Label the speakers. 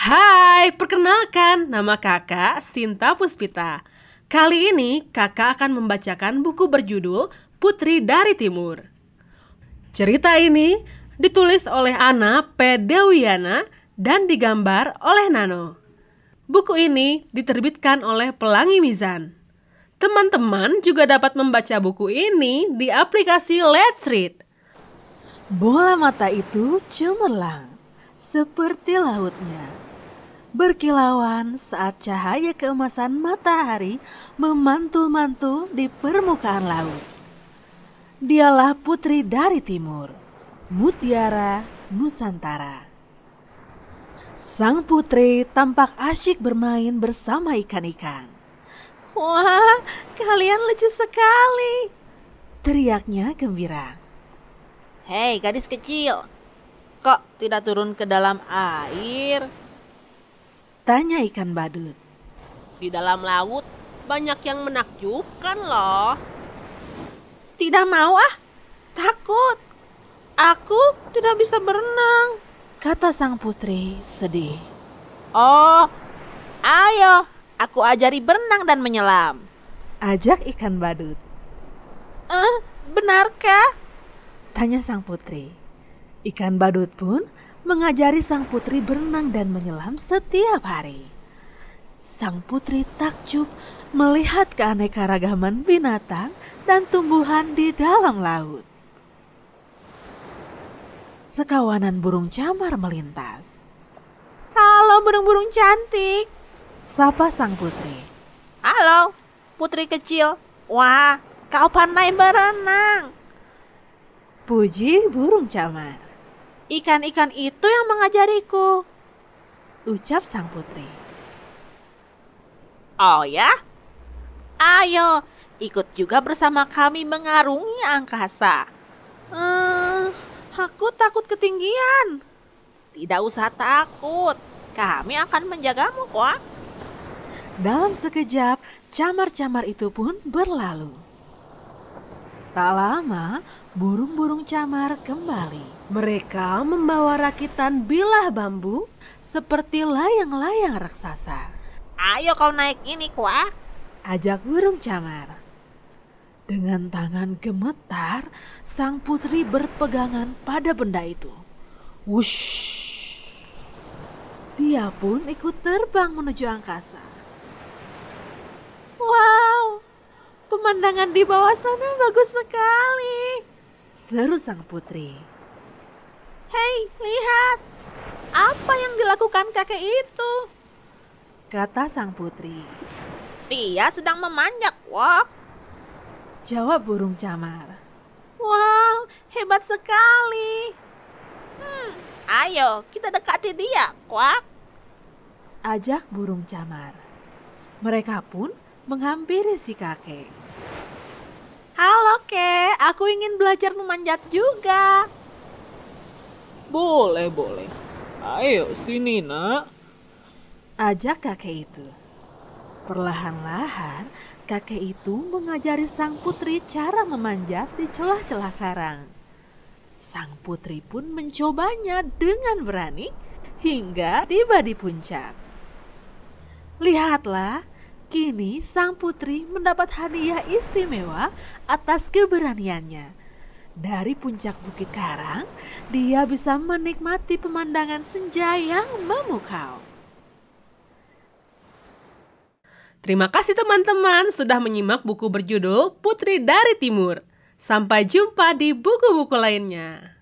Speaker 1: Hai, perkenalkan nama kakak Sinta Puspita. Kali ini kakak akan membacakan buku berjudul Putri dari Timur. Cerita ini ditulis oleh Ana P. Dewiana dan digambar oleh Nano. Buku ini diterbitkan oleh Pelangi Mizan. Teman-teman juga dapat membaca buku ini di aplikasi Let's Read. Bola mata itu cemerlang, seperti lautnya berkilauan saat cahaya keemasan matahari memantul-mantul di permukaan laut. Dialah putri dari timur, Mutiara Nusantara. Sang putri tampak asyik bermain bersama ikan-ikan. Wah, kalian lucu sekali, teriaknya gembira. Hei gadis kecil, kok tidak turun ke dalam air? Tanya ikan badut. Di dalam laut banyak yang menakjubkan loh. Tidak mau ah, takut. Aku tidak bisa berenang, kata sang putri sedih. Oh, ayo aku ajari berenang dan menyelam. Ajak ikan badut. Eh, benarkah? Tanya sang putri. Ikan badut pun mengajari sang putri berenang dan menyelam setiap hari. Sang putri takjub melihat keanekaragaman binatang dan tumbuhan di dalam laut. Sekawanan burung camar melintas. Halo burung-burung cantik, sapa sang putri. Halo, putri kecil. Wah, kau pandai berenang. Puji burung camar. Ikan-ikan itu yang mengajariku, ucap sang putri. Oh ya? Ayo, ikut juga bersama kami mengarungi angkasa. Hmm, aku takut ketinggian. Tidak usah takut, kami akan menjagamu kok. Dalam sekejap, camar-camar itu pun berlalu. Tak lama, burung-burung camar kembali. Mereka membawa rakitan bilah bambu seperti layang-layang raksasa. Ayo kau naik ini, kuah. Ajak burung camar. Dengan tangan gemetar, sang putri berpegangan pada benda itu. Wush! Dia pun ikut terbang menuju angkasa. pemandangan di bawah sana bagus sekali. Seru sang putri. Hei, lihat. Apa yang dilakukan kakek itu? Kata sang putri. Dia sedang memanjat, Wok. Jawab burung camar. Wow, hebat sekali. Hmm, ayo kita dekati dia, Kuak. Ajak burung camar. Mereka pun menghampiri si kakek aku ingin belajar memanjat juga. Boleh, boleh. Ayo sini, nak. Ajak kakek itu. Perlahan-lahan, kakek itu mengajari sang putri cara memanjat di celah-celah karang. Sang putri pun mencobanya dengan berani hingga tiba di puncak. Lihatlah, Kini sang putri mendapat hadiah istimewa atas keberaniannya. Dari puncak Bukit Karang, dia bisa menikmati pemandangan senja yang memukau. Terima kasih teman-teman sudah menyimak buku berjudul Putri dari Timur. Sampai jumpa di buku-buku lainnya.